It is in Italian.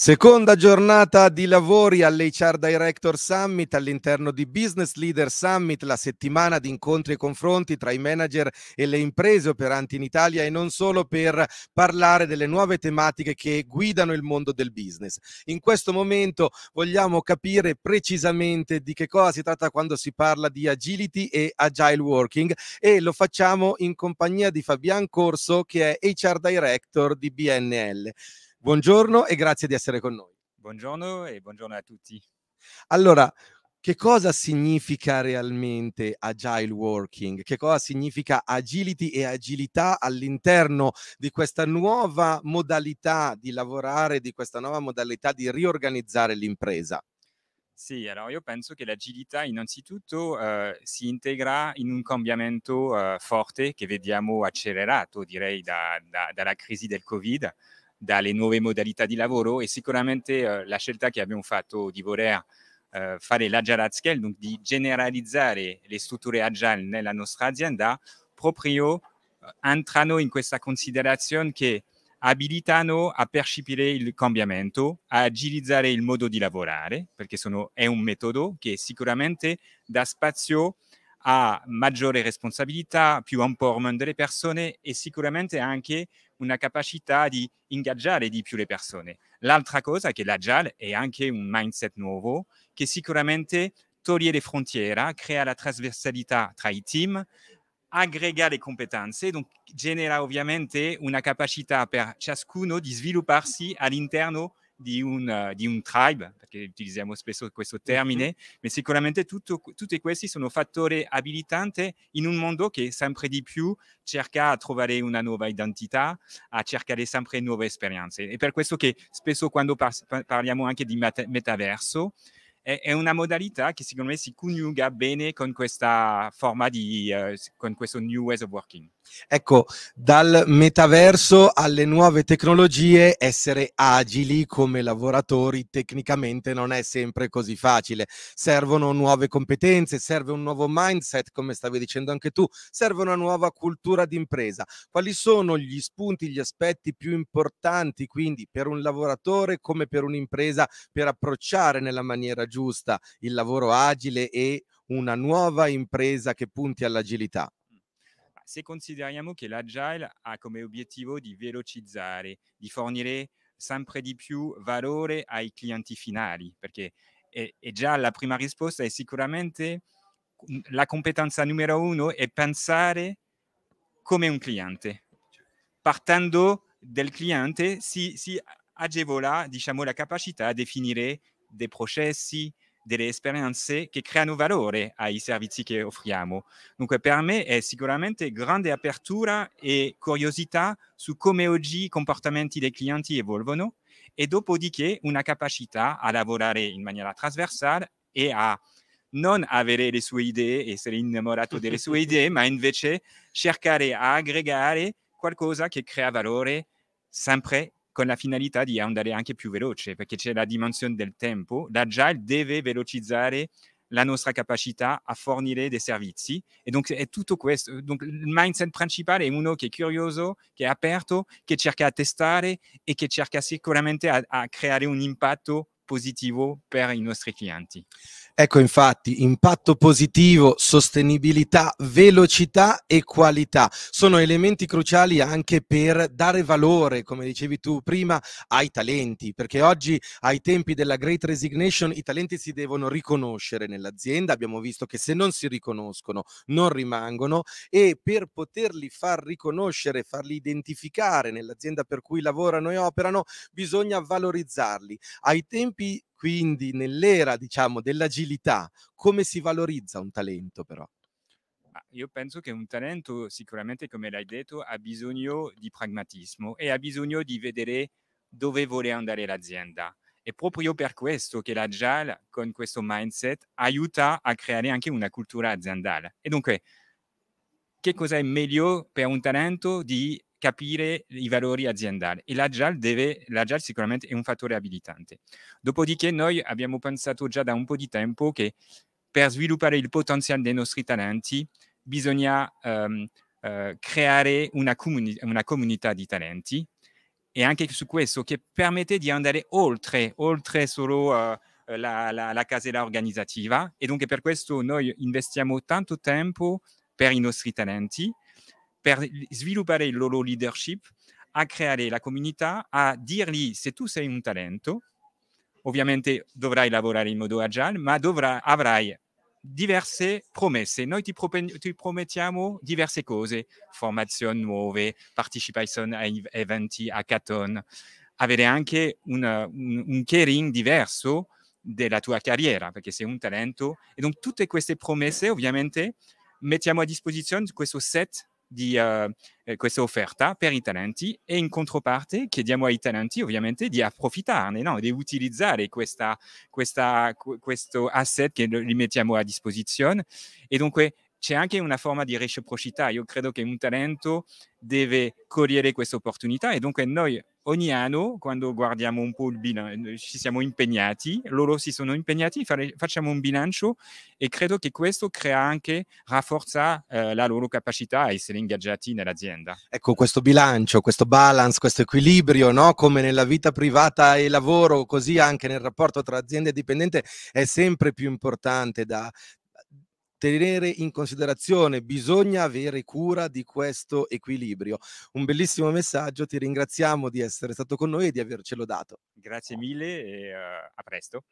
Seconda giornata di lavori all'HR Director Summit all'interno di Business Leader Summit, la settimana di incontri e confronti tra i manager e le imprese operanti in Italia e non solo per parlare delle nuove tematiche che guidano il mondo del business. In questo momento vogliamo capire precisamente di che cosa si tratta quando si parla di agility e agile working e lo facciamo in compagnia di Fabian Corso che è HR Director di BNL. Buongiorno e grazie di essere con noi. Buongiorno e buongiorno a tutti. Allora, che cosa significa realmente agile working? Che cosa significa agility e agilità all'interno di questa nuova modalità di lavorare, di questa nuova modalità di riorganizzare l'impresa? Sì, allora io penso che l'agilità innanzitutto eh, si integra in un cambiamento eh, forte che vediamo accelerato, direi, da, da, dalla crisi del Covid dalle nuove modalità di lavoro e sicuramente eh, la scelta che abbiamo fatto di voler eh, fare l'agile at scale, quindi di generalizzare le strutture agile nella nostra azienda, proprio eh, entrano in questa considerazione che abilitano a percepire il cambiamento, a agilizzare il modo di lavorare, perché sono, è un metodo che sicuramente dà spazio ha maggiore responsabilità, più empowerment delle persone e sicuramente anche una capacità di ingaggiare di più le persone. L'altra cosa che l'agile è anche un mindset nuovo che sicuramente toglie le frontiere, crea la trasversalità tra i team, aggrega le competenze, donc genera ovviamente una capacità per ciascuno di svilupparsi all'interno di di un, eh, di un, tribe, perché utilizziamo spesso questo certo. termine, ma sicuramente tutto, tutti questi sono fattori abilitanti in un mondo che sempre di più cerca di trovare una nuova identità, a cercare sempre nuove esperienze. E per questo che spesso quando par- parliamo anche di metaverso, è, è, una modalità che secondo me si coniuga bene con questa forma di, eh, con questo new ways of working. Ecco, dal metaverso alle nuove tecnologie, essere agili come lavoratori tecnicamente non è sempre così facile. Servono nuove competenze, serve un nuovo mindset, come stavi dicendo anche tu, serve una nuova cultura d'impresa. Quali sono gli spunti, gli aspetti più importanti quindi per un lavoratore come per un'impresa per approcciare nella maniera giusta? giusta, il lavoro agile e una nuova impresa che punti all'agilità? Mm. Se consideriamo che l'agile ha come obiettivo di velocizzare, di fornire sempre di più valore ai clienti finali, perché è, è già la prima risposta è sicuramente mm, la competenza numero uno è pensare come un cliente. Partendo del cliente si, si agevola diciamo, la capacità a definire dei processi, delle esperienze che creano valore ai servizi che offriamo. Dunque per me è sicuramente grande apertura e curiosità su come oggi i comportamenti dei clienti evolvono e dopodiché una capacità a lavorare in maniera trasversale e a non avere le sue idee, essere innamorato delle sue idee, ma invece cercare a aggregare qualcosa che crea valore sempre con la finalità di andare anche più veloce, perché c'è la dimensione del tempo, l'agile deve velocizzare la nostra capacità a fornire dei servizi e donc è tutto questo donc, il mindset principale è uno che è curioso che è aperto che cerca di testare e che cerca sicuramente a, a creare un impatto positivo per i nostri clienti Ecco infatti, impatto positivo, sostenibilità, velocità e qualità sono elementi cruciali anche per dare valore, come dicevi tu prima, ai talenti, perché oggi ai tempi della Great Resignation i talenti si devono riconoscere nell'azienda, abbiamo visto che se non si riconoscono non rimangono e per poterli far riconoscere, farli identificare nell'azienda per cui lavorano e operano, bisogna valorizzarli. Ai tempi quindi nell'era, diciamo, dell'agilità, come si valorizza un talento però? Ah, io penso che un talento sicuramente, come l'hai detto, ha bisogno di pragmatismo e ha bisogno di vedere dove vuole andare l'azienda. È proprio per questo che l'agile, con questo mindset, aiuta a creare anche una cultura aziendale. E dunque, che cosa è meglio per un talento di capire i valori aziendali e l'agile, deve, l'agile sicuramente è un fattore abilitante. Dopodiché noi abbiamo pensato già da un po' di tempo che per sviluppare il potenziale dei nostri talenti bisogna um, uh, creare una, comuni- una comunità di talenti e anche su questo che permette di andare oltre, oltre solo uh, la, la, la, casella organizzativa e dunque per questo noi investiamo tanto tempo per i nostri talenti per sviluppare il loro leadership, a creare la comunità, a dirgli se tu sei un talento, ovviamente dovrai lavorare in modo agile, ma dovrai, avrai diverse promesse. Noi ti, propen- ti, promettiamo diverse cose, formazioni nuove, partecipazione a eventi, hackathon, avere anche una, un, un caring diverso della tua carriera, perché sei un talento. E quindi tutte queste promesse, ovviamente, mettiamo a disposizione questo set di uh, questa offerta per i talenti e in controparte chiediamo ai talenti ovviamente di approfittarne, no? di utilizzare questa, questa, questo asset che li mettiamo a disposizione e dunque c'è anche una forma di reciprocità. Io credo che un talento deve cogliere questa opportunità e dunque noi ogni anno, quando guardiamo un po' il bilancio, eh, ci siamo impegnati, loro si sono impegnati, fare, facciamo un bilancio e credo che questo crea anche, rafforza eh, la loro capacità a essere ingaggiati nell'azienda. Ecco, questo bilancio, questo balance, questo equilibrio, no? come nella vita privata e lavoro, così anche nel rapporto tra azienda e dipendente, è sempre più importante da, tenere in considerazione, bisogna avere cura di questo equilibrio. Un bellissimo messaggio, ti ringraziamo di essere stato con noi e di avercelo dato. Grazie mille e uh, a presto.